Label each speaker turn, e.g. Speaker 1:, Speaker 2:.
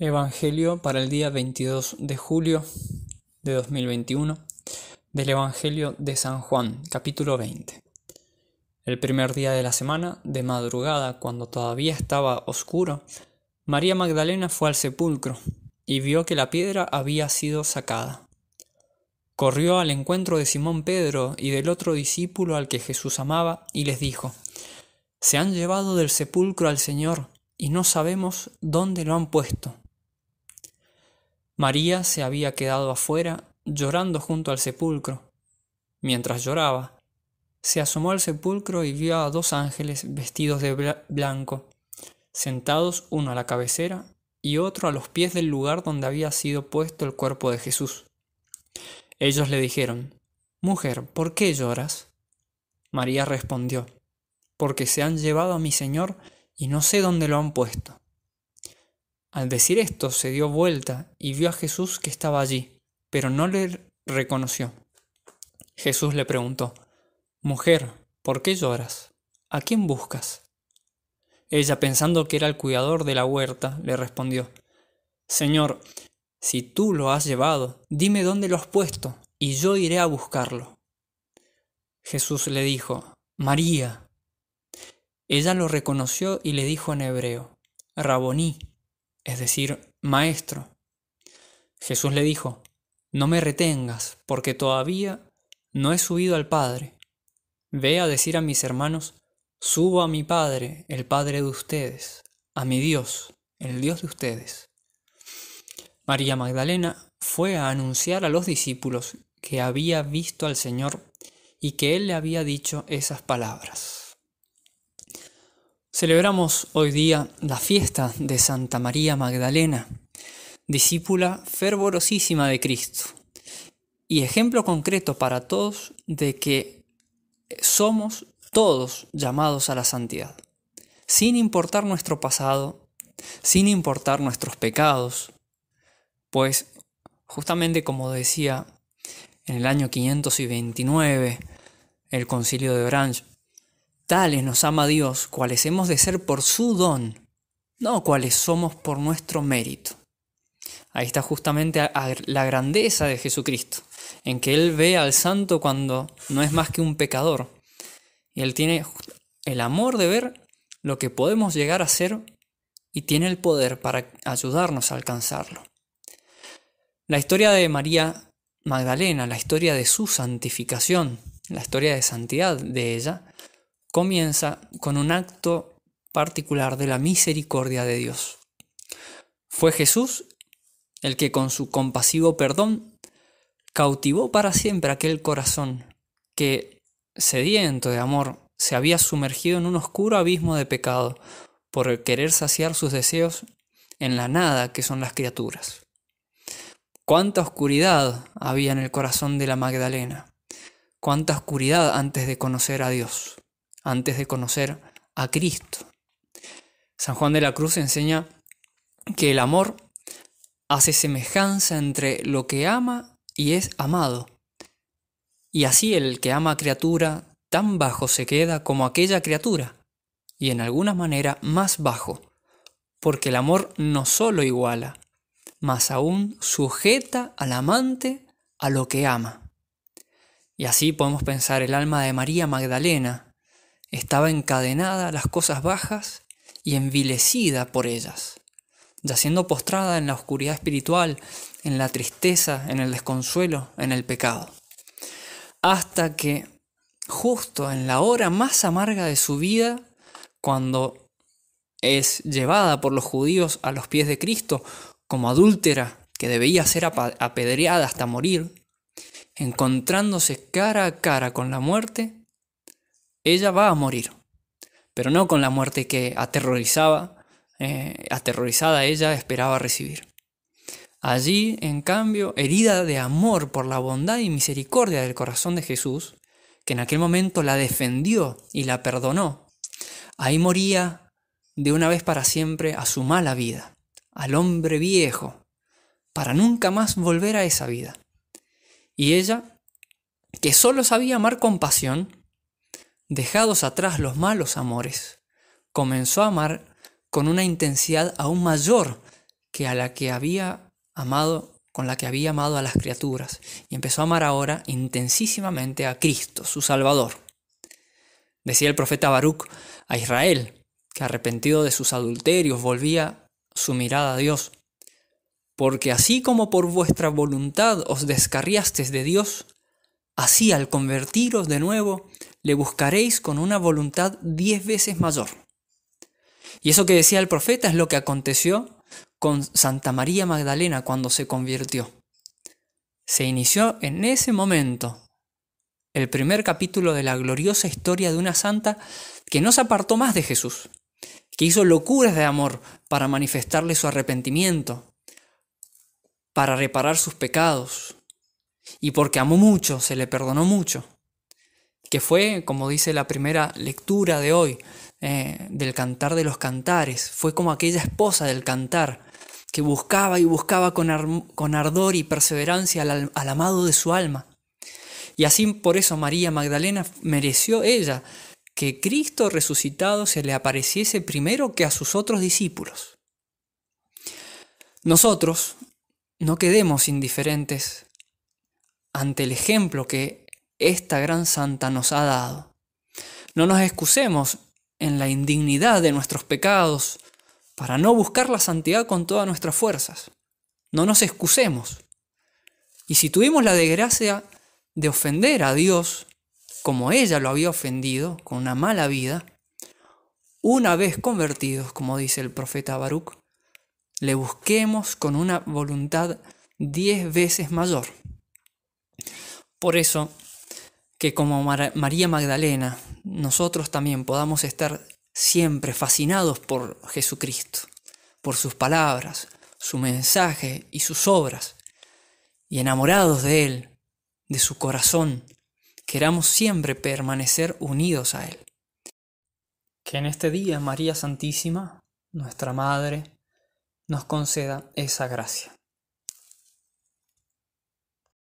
Speaker 1: Evangelio para el día 22 de julio de 2021 del Evangelio de San Juan, capítulo 20. El primer día de la semana, de madrugada, cuando todavía estaba oscuro, María Magdalena fue al sepulcro y vio que la piedra había sido sacada. Corrió al encuentro de Simón Pedro y del otro discípulo al que Jesús amaba y les dijo, Se han llevado del sepulcro al Señor y no sabemos dónde lo han puesto. María se había quedado afuera llorando junto al sepulcro. Mientras lloraba, se asomó al sepulcro y vio a dos ángeles vestidos de blanco, sentados uno a la cabecera y otro a los pies del lugar donde había sido puesto el cuerpo de Jesús. Ellos le dijeron, Mujer, ¿por qué lloras? María respondió, Porque se han llevado a mi Señor y no sé dónde lo han puesto. Al decir esto, se dio vuelta y vio a Jesús que estaba allí, pero no le reconoció. Jesús le preguntó, Mujer, ¿por qué lloras? ¿A quién buscas? Ella, pensando que era el cuidador de la huerta, le respondió, Señor, si tú lo has llevado, dime dónde lo has puesto, y yo iré a buscarlo. Jesús le dijo, María. Ella lo reconoció y le dijo en hebreo, Raboní, es decir, Maestro. Jesús le dijo, No me retengas, porque todavía no he subido al Padre. Ve a decir a mis hermanos, Subo a mi Padre, el Padre de ustedes, a mi Dios, el Dios de ustedes. María Magdalena fue a anunciar a los discípulos que había visto al Señor y que Él le había dicho esas palabras. Celebramos hoy día la fiesta de Santa María Magdalena, discípula fervorosísima de Cristo y ejemplo concreto para todos de que somos todos llamados a la santidad, sin importar nuestro pasado, sin importar nuestros pecados, pues justamente como decía en el año 529 el concilio de Orange, Tales nos ama Dios, cuales hemos de ser por su don, no cuales somos por nuestro mérito. Ahí está justamente la grandeza de Jesucristo, en que Él ve al santo cuando no es más que un pecador. Y Él tiene el amor de ver lo que podemos llegar a ser y tiene el poder para ayudarnos a alcanzarlo. La historia de María Magdalena, la historia de su santificación, la historia de santidad de ella, comienza con un acto particular de la misericordia de Dios. Fue Jesús el que con su compasivo perdón cautivó para siempre aquel corazón que, sediento de amor, se había sumergido en un oscuro abismo de pecado por querer saciar sus deseos en la nada que son las criaturas. Cuánta oscuridad había en el corazón de la Magdalena, cuánta oscuridad antes de conocer a Dios antes de conocer a Cristo. San Juan de la Cruz enseña que el amor hace semejanza entre lo que ama y es amado. Y así el que ama a criatura tan bajo se queda como aquella criatura, y en alguna manera más bajo, porque el amor no solo iguala, mas aún sujeta al amante a lo que ama. Y así podemos pensar el alma de María Magdalena, estaba encadenada a las cosas bajas y envilecida por ellas, yaciendo postrada en la oscuridad espiritual, en la tristeza, en el desconsuelo, en el pecado. Hasta que, justo en la hora más amarga de su vida, cuando es llevada por los judíos a los pies de Cristo como adúltera que debía ser apedreada hasta morir, encontrándose cara a cara con la muerte, ella va a morir, pero no con la muerte que aterrorizaba, eh, aterrorizada ella esperaba recibir. Allí, en cambio, herida de amor por la bondad y misericordia del corazón de Jesús, que en aquel momento la defendió y la perdonó, ahí moría de una vez para siempre a su mala vida, al hombre viejo, para nunca más volver a esa vida. Y ella, que solo sabía amar con pasión, Dejados atrás los malos amores, comenzó a amar con una intensidad aún mayor que a la que había amado, con la que había amado a las criaturas, y empezó a amar ahora intensísimamente a Cristo, su Salvador. Decía el profeta Baruch a Israel, que arrepentido de sus adulterios volvía su mirada a Dios, porque así como por vuestra voluntad os descarriasteis de Dios, Así al convertiros de nuevo, le buscaréis con una voluntad diez veces mayor. Y eso que decía el profeta es lo que aconteció con Santa María Magdalena cuando se convirtió. Se inició en ese momento el primer capítulo de la gloriosa historia de una santa que no se apartó más de Jesús, que hizo locuras de amor para manifestarle su arrepentimiento, para reparar sus pecados, y porque amó mucho, se le perdonó mucho, que fue, como dice la primera lectura de hoy, eh, del cantar de los cantares, fue como aquella esposa del cantar, que buscaba y buscaba con, con ardor y perseverancia al amado de su alma. Y así por eso María Magdalena mereció ella que Cristo resucitado se le apareciese primero que a sus otros discípulos. Nosotros no quedemos indiferentes ante el ejemplo que esta gran santa nos ha dado. No nos excusemos en la indignidad de nuestros pecados para no buscar la santidad con todas nuestras fuerzas. No nos excusemos. Y si tuvimos la desgracia de ofender a Dios, como ella lo había ofendido, con una mala vida, una vez convertidos, como dice el profeta Baruch, le busquemos con una voluntad diez veces mayor por eso que como María Magdalena, nosotros también podamos estar siempre fascinados por Jesucristo, por sus palabras, su mensaje y sus obras, y enamorados de Él, de su corazón, queramos siempre permanecer unidos a Él. Que en este día María Santísima, nuestra Madre, nos conceda esa gracia.